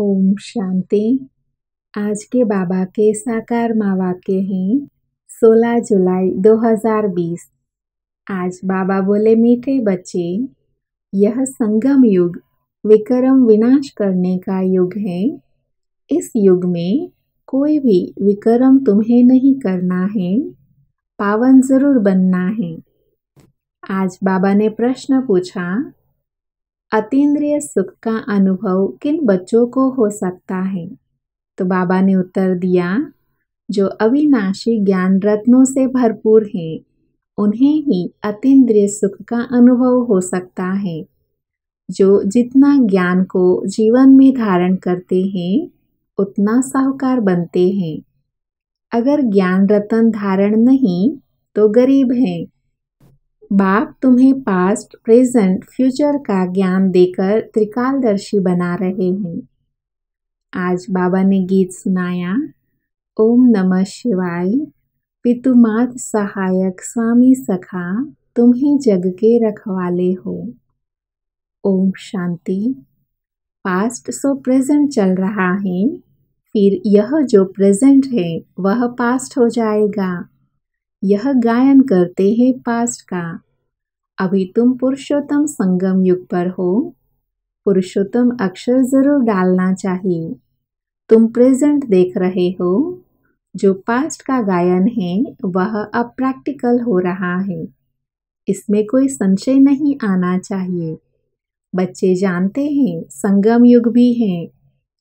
ओम शांति आज के बाबा के साकार माँ वाक्य हैं 16 जुलाई 2020 आज बाबा बोले मीठे बच्चे यह संगम युग विक्रम विनाश करने का युग है इस युग में कोई भी विक्रम तुम्हें नहीं करना है पावन जरूर बनना है आज बाबा ने प्रश्न पूछा अतीन्द्रिय सुख का अनुभव किन बच्चों को हो सकता है तो बाबा ने उत्तर दिया जो अविनाशी ज्ञान रत्नों से भरपूर हैं उन्हें ही अतीन्द्रिय सुख का अनुभव हो सकता है जो जितना ज्ञान को जीवन में धारण करते हैं उतना साहूकार बनते हैं अगर ज्ञान रतन धारण नहीं तो गरीब हैं बाप तुम्हें पास्ट प्रेजेंट फ्यूचर का ज्ञान देकर त्रिकालदर्शी बना रहे हैं आज बाबा ने गीत सुनाया ओम नमः शिवाय पितुमात सहायक स्वामी सखा तुम ही जग के रखवाले हो ओम शांति पास्ट सो प्रेजेंट चल रहा है फिर यह जो प्रेजेंट है वह पास्ट हो जाएगा यह गायन करते हैं पास्ट का अभी तुम पुरुषोत्तम संगम युग पर हो पुरुषोत्तम अक्षर ज़रूर डालना चाहिए तुम प्रेजेंट देख रहे हो जो पास्ट का गायन है वह अब प्रैक्टिकल हो रहा है इसमें कोई संशय नहीं आना चाहिए बच्चे जानते हैं संगम युग भी है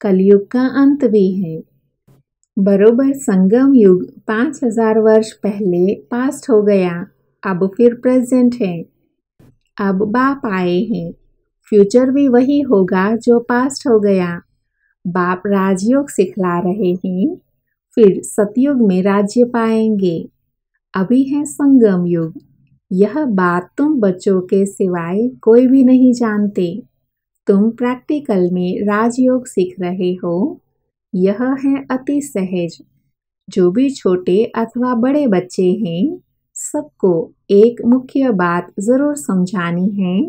कलयुग का अंत भी है बरोबर संगम युग पाँच हजार वर्ष पहले पास्ट हो गया अब फिर प्रेजेंट है अब बाप आए हैं फ्यूचर भी वही होगा जो पास्ट हो गया बाप राजयोग सिखला रहे हैं फिर सतयुग में राज्य पाएंगे अभी है संगम युग यह बात तुम बच्चों के सिवाय कोई भी नहीं जानते तुम प्रैक्टिकल में राजयोग सीख रहे हो यह है अति सहज जो भी छोटे अथवा बड़े बच्चे हैं सबको एक मुख्य बात ज़रूर समझानी है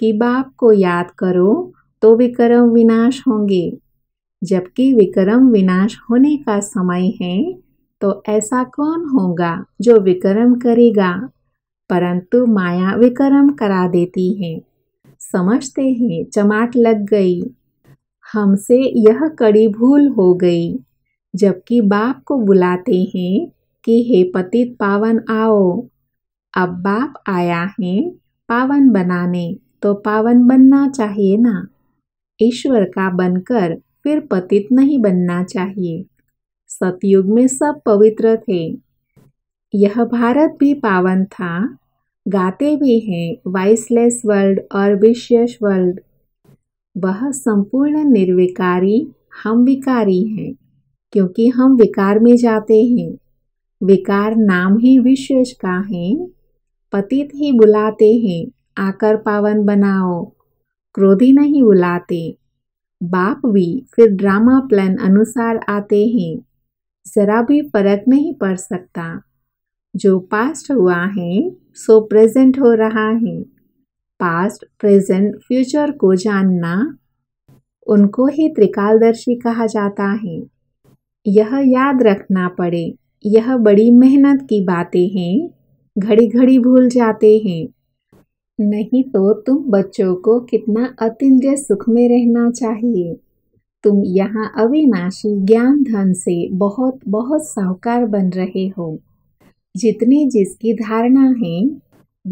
कि बाप को याद करो तो विक्रम विनाश होंगे जबकि विक्रम विनाश होने का समय है तो ऐसा कौन होगा जो विक्रम करेगा परंतु माया विक्रम करा देती है समझते हैं चमाट लग गई हमसे यह कड़ी भूल हो गई जबकि बाप को बुलाते हैं कि हे पतित पावन आओ अब बाप आया है पावन बनाने तो पावन बनना चाहिए ना ईश्वर का बनकर फिर पतित नहीं बनना चाहिए सतयुग में सब पवित्र थे यह भारत भी पावन था गाते भी हैं वाइसलेस वर्ल्ड और विशेष वर्ल्ड वह संपूर्ण निर्विकारी हम विकारी हैं क्योंकि हम विकार में जाते हैं विकार नाम ही विशेष का है पतित ही बुलाते हैं आकर पावन बनाओ क्रोधी नहीं बुलाते बाप भी फिर ड्रामा प्लान अनुसार आते हैं जरा भी फर्क नहीं पड़ सकता जो पास्ट हुआ है सो प्रेजेंट हो रहा है पास्ट प्रेजेंट फ्यूचर को जानना उनको ही त्रिकालदर्शी कहा जाता है यह याद रखना पड़े यह बड़ी मेहनत की बातें हैं घड़ी घड़ी भूल जाते हैं नहीं तो तुम बच्चों को कितना अतिंद्र सुख में रहना चाहिए तुम यहाँ अविनाशी ज्ञान धन से बहुत बहुत साहूकार बन रहे हो जितनी जिसकी धारणा है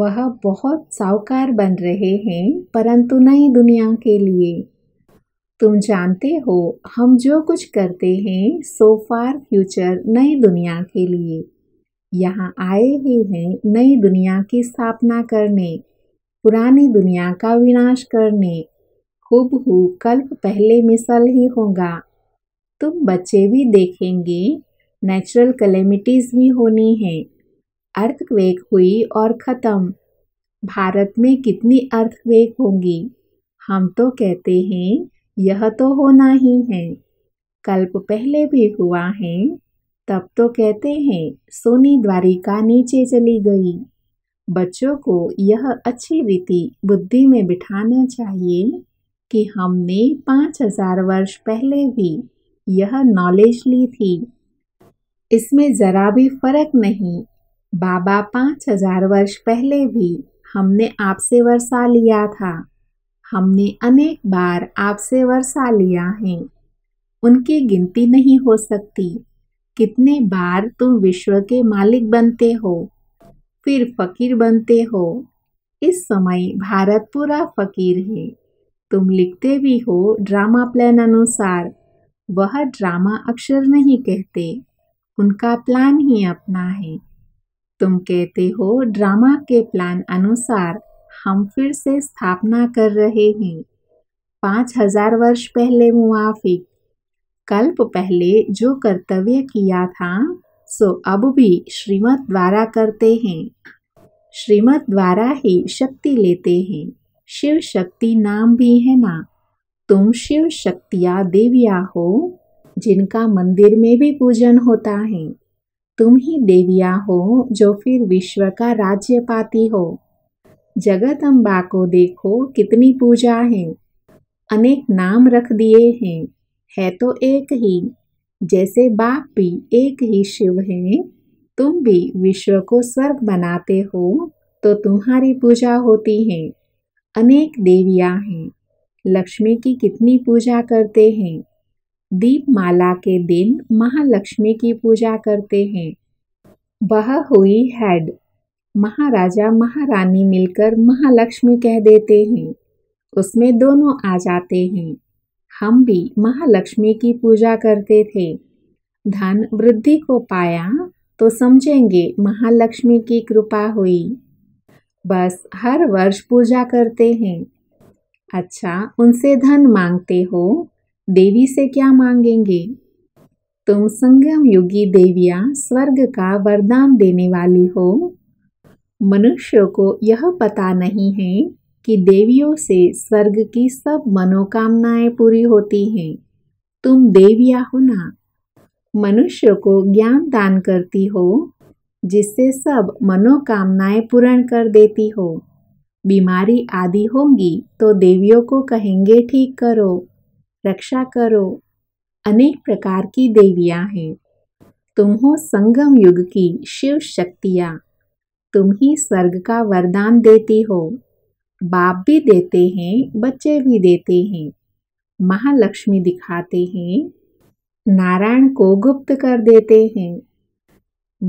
वह बहुत साहूकार बन रहे हैं परंतु नई दुनिया के लिए तुम जानते हो हम जो कुछ करते हैं सो फार फ्यूचर नई दुनिया के लिए यहाँ आए ही हैं नई दुनिया की स्थापना करने पुरानी दुनिया का विनाश करने हु कल्प पहले मिसल ही होगा तुम बच्चे भी देखेंगे नेचुरल कलेमिटीज़ भी होनी है अर्थक्वेक हुई और ख़त्म भारत में कितनी अर्थक्वेक होंगी हम तो कहते हैं यह तो होना ही है कल्प पहले भी हुआ है तब तो कहते हैं सोनी द्वारिका नीचे चली गई बच्चों को यह अच्छी रीति बुद्धि में बिठाना चाहिए कि हमने पाँच हजार वर्ष पहले भी यह नॉलेज ली थी इसमें ज़रा भी फर्क नहीं बाबा पाँच हजार वर्ष पहले भी हमने आपसे वर्षा लिया था हमने अनेक बार आपसे वर्षा लिया है उनकी गिनती नहीं हो सकती कितने बार तुम विश्व के मालिक बनते हो फिर फकीर बनते हो इस समय भारत पूरा फकीर है तुम लिखते भी हो ड्रामा प्लान अनुसार वह ड्रामा अक्षर नहीं कहते उनका प्लान ही अपना है तुम कहते हो ड्रामा के प्लान अनुसार हम फिर से स्थापना कर रहे हैं पाँच हजार वर्ष पहले मुआफिक कल्प पहले जो कर्तव्य किया था सो अब भी श्रीमत द्वारा करते हैं श्रीमत द्वारा ही शक्ति लेते हैं शिव शक्ति नाम भी है ना तुम शिव शक्तिया देविया हो जिनका मंदिर में भी पूजन होता है तुम ही देविया हो जो फिर विश्व का राज्य पाती हो जगत अम्बा को देखो कितनी पूजा है अनेक नाम रख दिए हैं है तो एक ही जैसे बाप भी एक ही शिव है तुम भी विश्व को स्वर्ग बनाते हो तो तुम्हारी पूजा होती है अनेक देवियां हैं लक्ष्मी की कितनी पूजा करते हैं दीपमाला के दिन महालक्ष्मी की पूजा करते हैं वह हुई हेड महाराजा महारानी मिलकर महालक्ष्मी कह देते हैं उसमें दोनों आ जाते हैं हम भी महालक्ष्मी की पूजा करते थे धन वृद्धि को पाया तो समझेंगे महालक्ष्मी की कृपा हुई बस हर वर्ष पूजा करते हैं अच्छा उनसे धन मांगते हो देवी से क्या मांगेंगे तुम संगम युगी देवियाँ स्वर्ग का वरदान देने वाली हो मनुष्यों को यह पता नहीं है कि देवियों से स्वर्ग की सब मनोकामनाएं पूरी होती हैं तुम देविया हो ना मनुष्य को ज्ञान दान करती हो जिससे सब मनोकामनाएं पूर्ण कर देती हो बीमारी आदि होंगी तो देवियों को कहेंगे ठीक करो रक्षा करो अनेक प्रकार की देवियां हैं तुम हो संगम युग की शिव शक्तियाँ तुम ही स्वर्ग का वरदान देती हो बाप भी देते हैं बच्चे भी देते हैं महालक्ष्मी दिखाते हैं नारायण को गुप्त कर देते हैं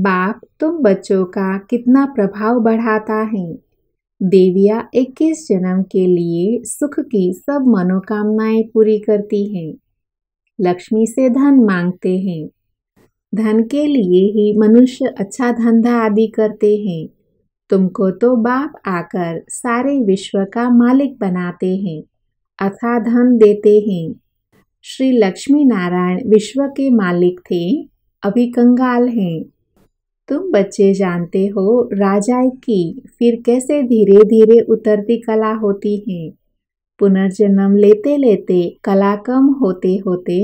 बाप तुम बच्चों का कितना प्रभाव बढ़ाता है देविया 21 जन्म के लिए सुख की सब मनोकामनाएं पूरी करती हैं लक्ष्मी से धन मांगते हैं धन के लिए ही मनुष्य अच्छा धंधा आदि करते हैं तुमको तो बाप आकर सारे विश्व का मालिक बनाते हैं अथा धन देते हैं श्री लक्ष्मी नारायण विश्व के मालिक थे अभी कंगाल हैं तुम बच्चे जानते हो राजा की फिर कैसे धीरे धीरे उतरती कला होती है पुनर्जन्म लेते लेते कला कम होते होते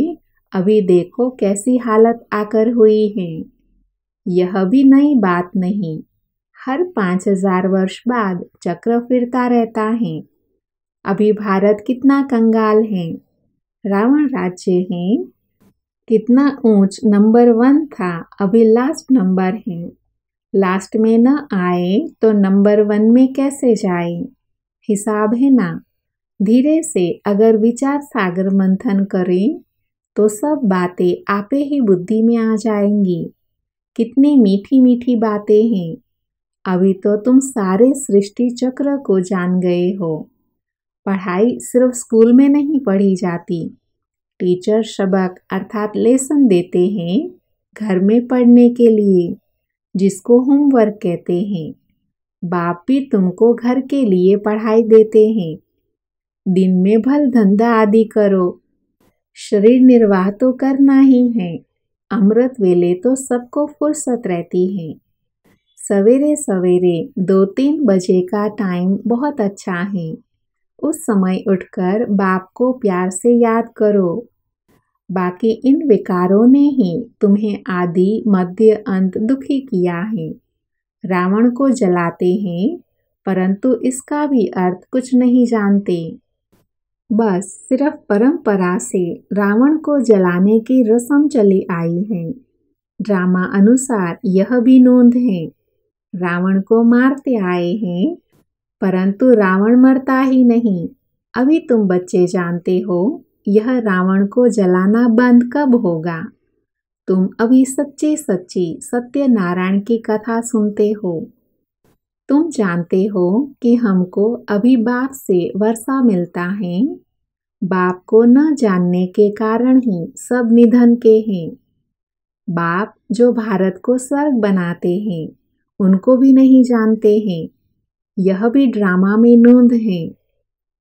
अभी देखो कैसी हालत आकर हुई है यह भी नई बात नहीं हर पाँच हजार वर्ष बाद चक्र फिरता रहता है अभी भारत कितना कंगाल है रावण राज्य है कितना ऊंच नंबर वन था अभी लास्ट नंबर है लास्ट में न आए तो नंबर वन में कैसे जाए हिसाब है ना धीरे से अगर विचार सागर मंथन करें तो सब बातें आपे ही बुद्धि में आ जाएंगी कितनी मीठी मीठी बातें हैं अभी तो तुम सारे सृष्टि चक्र को जान गए हो पढ़ाई सिर्फ स्कूल में नहीं पढ़ी जाती टीचर सबक अर्थात लेसन देते हैं घर में पढ़ने के लिए जिसको होमवर्क कहते हैं बाप भी तुमको घर के लिए पढ़ाई देते हैं दिन में भल धंधा आदि करो शरीर निर्वाह तो करना ही है अमृत वेले तो सबको फुर्सत रहती है सवेरे सवेरे दो तीन बजे का टाइम बहुत अच्छा है उस समय उठकर बाप को प्यार से याद करो बाकी इन विकारों ने ही तुम्हें आदि मध्य अंत दुखी किया है रावण को जलाते हैं परंतु इसका भी अर्थ कुछ नहीं जानते बस सिर्फ परंपरा से रावण को जलाने की रस्म चली आई है ड्रामा अनुसार यह भी नोंद है रावण को मारते आए हैं परंतु रावण मरता ही नहीं अभी तुम बच्चे जानते हो यह रावण को जलाना बंद कब होगा तुम अभी सच्चे सच्ची सत्य नारायण की कथा सुनते हो तुम जानते हो कि हमको अभी बाप से वर्षा मिलता है बाप को न जानने के कारण ही सब निधन के हैं बाप जो भारत को स्वर्ग बनाते हैं उनको भी नहीं जानते हैं यह भी ड्रामा में नूंद है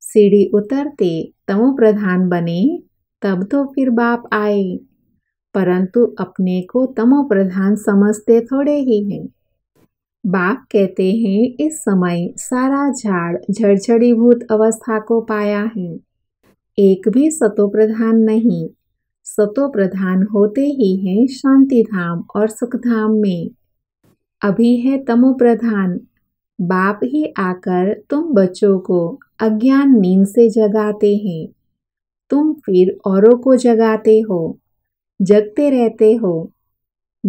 सीढ़ी उतरते तमो प्रधान बने तब तो फिर बाप आए परंतु अपने को तमो प्रधान समझते थोड़े ही हैं बाप कहते हैं इस समय सारा झाड़ झड़झड़ीभूत अवस्था को पाया है एक भी सतो प्रधान नहीं सतो प्रधान होते ही हैं शांति धाम और सुख धाम में अभी है तमो प्रधान बाप ही आकर तुम बच्चों को अज्ञान नींद से जगाते हैं तुम फिर औरों को जगाते हो जगते रहते हो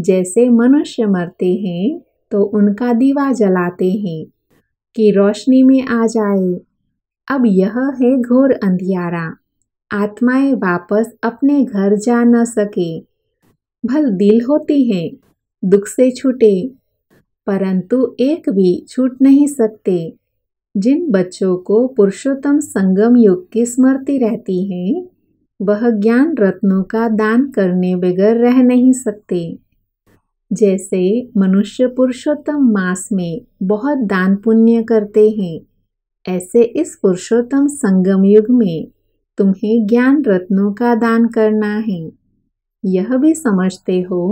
जैसे मनुष्य मरते हैं तो उनका दीवा जलाते हैं कि रोशनी में आ जाए अब यह है घोर अंधियारा आत्माएं वापस अपने घर जा न सके भल दिल होती हैं दुख से छूटे परंतु एक भी छूट नहीं सकते जिन बच्चों को पुरुषोत्तम संगम युग की स्मृति रहती है वह ज्ञान रत्नों का दान करने बगैर रह नहीं सकते जैसे मनुष्य पुरुषोत्तम मास में बहुत दान पुण्य करते हैं ऐसे इस पुरुषोत्तम संगम युग में तुम्हें ज्ञान रत्नों का दान करना है यह भी समझते हो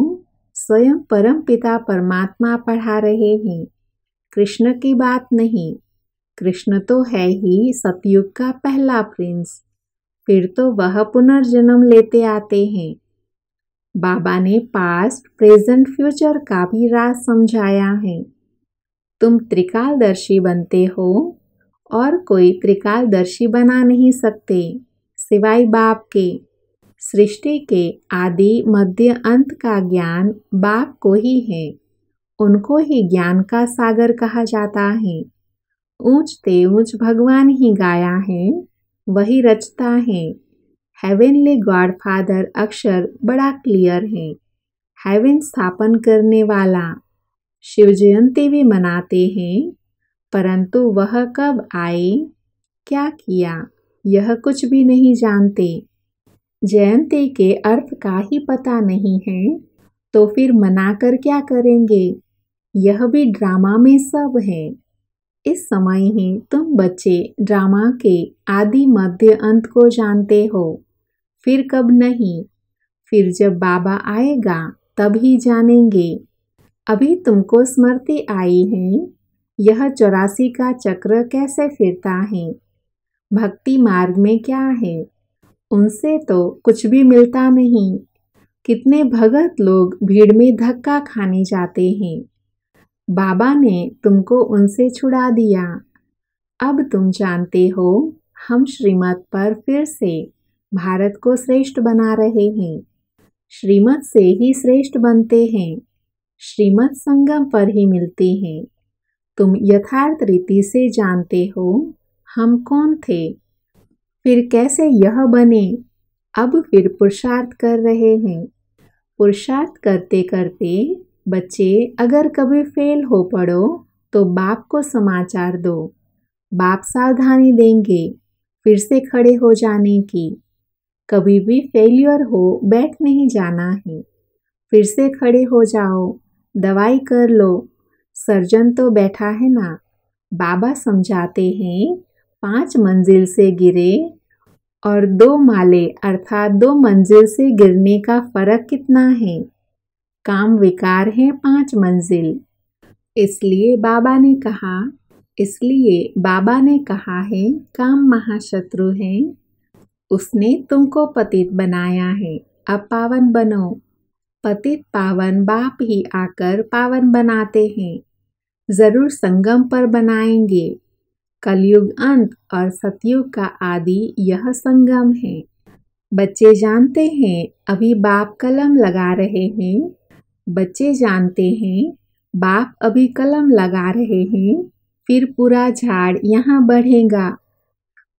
स्वयं परमपिता परमात्मा पढ़ा रहे हैं कृष्ण की बात नहीं कृष्ण तो है ही सतयुग का पहला प्रिंस फिर तो वह पुनर्जन्म लेते आते हैं बाबा ने पास्ट प्रेजेंट फ्यूचर का भी राज समझाया है तुम त्रिकालदर्शी बनते हो और कोई त्रिकालदर्शी बना नहीं सकते सिवाय बाप के सृष्टि के आदि मध्य अंत का ज्ञान बाप को ही है उनको ही ज्ञान का सागर कहा जाता है ऊंचते ऊंच भगवान ही गाया है वही रचता है हेवेनली गॉड फादर अक्षर बड़ा क्लियर है हेवन स्थापन करने वाला शिव जयंती भी मनाते हैं परंतु वह कब आए क्या किया यह कुछ भी नहीं जानते जयंती के अर्थ का ही पता नहीं है तो फिर मना कर क्या करेंगे यह भी ड्रामा में सब है इस समय ही तुम बच्चे ड्रामा के आदि मध्य अंत को जानते हो फिर कब नहीं फिर जब बाबा आएगा तब ही जानेंगे अभी तुमको स्मृति आई है यह चौरासी का चक्र कैसे फिरता है भक्ति मार्ग में क्या है उनसे तो कुछ भी मिलता नहीं कितने भगत लोग भीड़ में धक्का खाने जाते हैं बाबा ने तुमको उनसे छुड़ा दिया अब तुम जानते हो हम श्रीमत पर फिर से भारत को श्रेष्ठ बना रहे हैं श्रीमत से ही श्रेष्ठ बनते हैं श्रीमत संगम पर ही मिलते हैं तुम यथार्थ रीति से जानते हो हम कौन थे फिर कैसे यह बने अब फिर पुरुषार्थ कर रहे हैं पुरुषार्थ करते करते बच्चे अगर कभी फेल हो पड़ो तो बाप को समाचार दो बाप सावधानी देंगे फिर से खड़े हो जाने की कभी भी फेलियर हो बैठ नहीं जाना है फिर से खड़े हो जाओ दवाई कर लो सर्जन तो बैठा है ना बाबा समझाते हैं पांच मंजिल से गिरे और दो माले अर्थात दो मंजिल से गिरने का फर्क कितना है काम विकार है पांच मंजिल इसलिए बाबा ने कहा इसलिए बाबा ने कहा है काम महाशत्रु है उसने तुमको पतित बनाया है अब पावन बनो पतित पावन बाप ही आकर पावन बनाते हैं ज़रूर संगम पर बनाएंगे कलयुग अंत और सतयुग का आदि यह संगम है बच्चे जानते हैं अभी बाप कलम लगा रहे हैं बच्चे जानते हैं बाप अभी कलम लगा रहे हैं फिर पूरा झाड़ यहाँ बढ़ेगा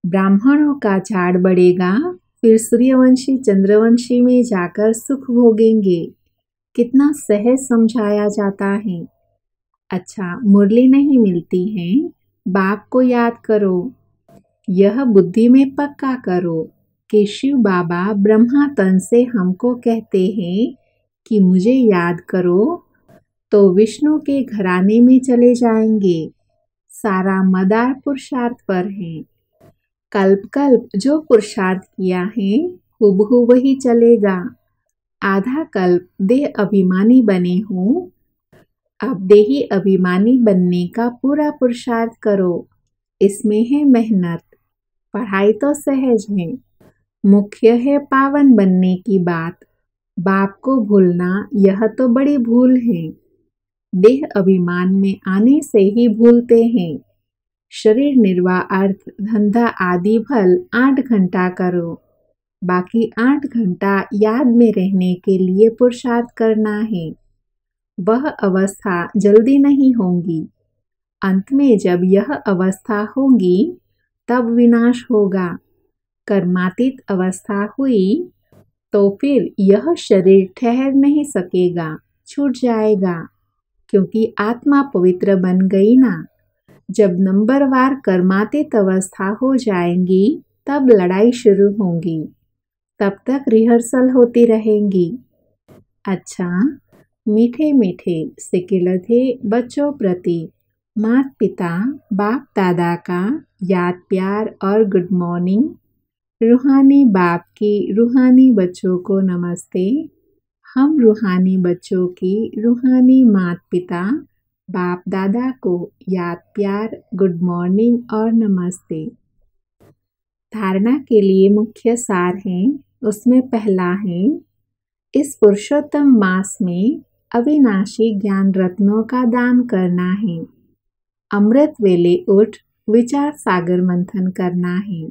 ब्राह्मणों का झाड़ बढ़ेगा फिर सूर्यवंशी चंद्रवंशी में जाकर सुख भोगेंगे कितना सहज समझाया जाता है अच्छा मुरली नहीं मिलती हैं बाप को याद करो यह बुद्धि में पक्का करो कि शिव बाबा ब्रह्मा तन से हमको कहते हैं कि मुझे याद करो तो विष्णु के घराने में चले जाएंगे सारा मदार पुरुषार्थ पर है कल्प कल्प जो पुरुषार्थ किया है हुबहू वही चलेगा आधा कल्प देह अभिमानी बने हों अब देही अभिमानी बनने का पूरा पुरुषार्थ करो इसमें है मेहनत पढ़ाई तो सहज है मुख्य है पावन बनने की बात बाप को भूलना यह तो बड़ी भूल है देह अभिमान में आने से ही भूलते हैं शरीर निर्वाह अर्थ धंधा आदि फल आठ घंटा करो बाकी आठ घंटा याद में रहने के लिए पुरुषार्थ करना है वह अवस्था जल्दी नहीं होंगी अंत में जब यह अवस्था होगी तब विनाश होगा कर्मातीत अवस्था हुई तो फिर यह शरीर ठहर नहीं सकेगा छूट जाएगा क्योंकि आत्मा पवित्र बन गई ना जब नंबरवार कर्मातीत अवस्था हो जाएंगी तब लड़ाई शुरू होगी तब तक रिहर्सल होती रहेंगी अच्छा मीठे मीठे મીઠે थे बच्चों प्रति मात पिता बाप दादा का याद प्यार और गुड मॉर्निंग रूहानी बाप की रूहानी बच्चों को नमस्ते हम रूहानी बच्चों की रूहानी मात पिता बाप दादा को याद प्यार गुड मॉर्निंग और नमस्ते धारणा के लिए मुख्य सार हैं उसमें पहला है इस पुरुषोत्तम मास में अविनाशी ज्ञान रत्नों का दान करना है अमृत वेले उठ विचार सागर मंथन करना है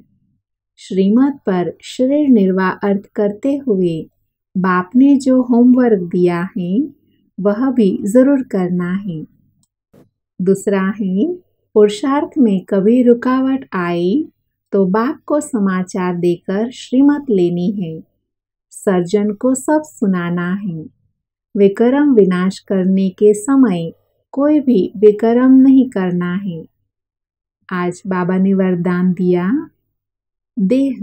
श्रीमत पर शरीर निर्वाह अर्थ करते हुए बाप ने जो होमवर्क दिया है वह भी जरूर करना है दूसरा है पुरुषार्थ में कभी रुकावट आए तो बाप को समाचार देकर श्रीमत लेनी है सर्जन को सब सुनाना है विक्रम विनाश करने के समय कोई भी विक्रम नहीं करना है आज बाबा ने वरदान दिया देह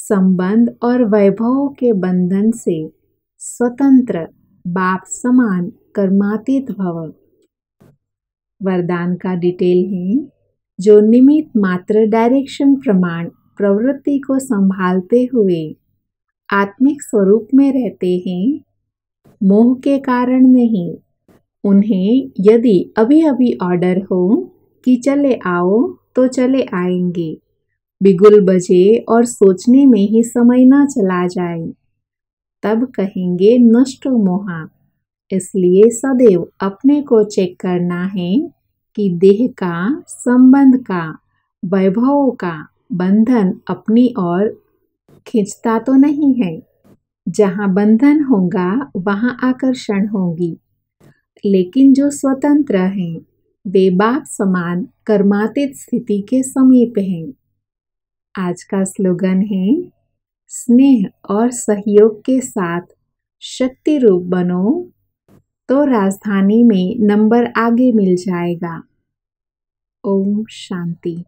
संबंध और वैभव के बंधन से स्वतंत्र बाप समान कर्मातीत भव वरदान का डिटेल है जो निमित मात्र डायरेक्शन प्रमाण प्रवृत्ति को संभालते हुए आत्मिक स्वरूप में रहते हैं मोह के कारण नहीं उन्हें यदि अभी अभी ऑर्डर हो कि चले आओ तो चले आएंगे बिगुल बजे और सोचने में ही समय न चला जाए तब कहेंगे नष्ट मोहा इसलिए सदैव अपने को चेक करना है कि देह का संबंध का वैभव का बंधन अपनी ओर खींचता तो नहीं है जहाँ बंधन होगा वहाँ आकर्षण होगी लेकिन जो स्वतंत्र हैं वे बाप समान कर्मातीत स्थिति के समीप हैं आज का स्लोगन है स्नेह और सहयोग के साथ शक्ति रूप बनो तो राजधानी में नंबर आगे मिल जाएगा ओम शांति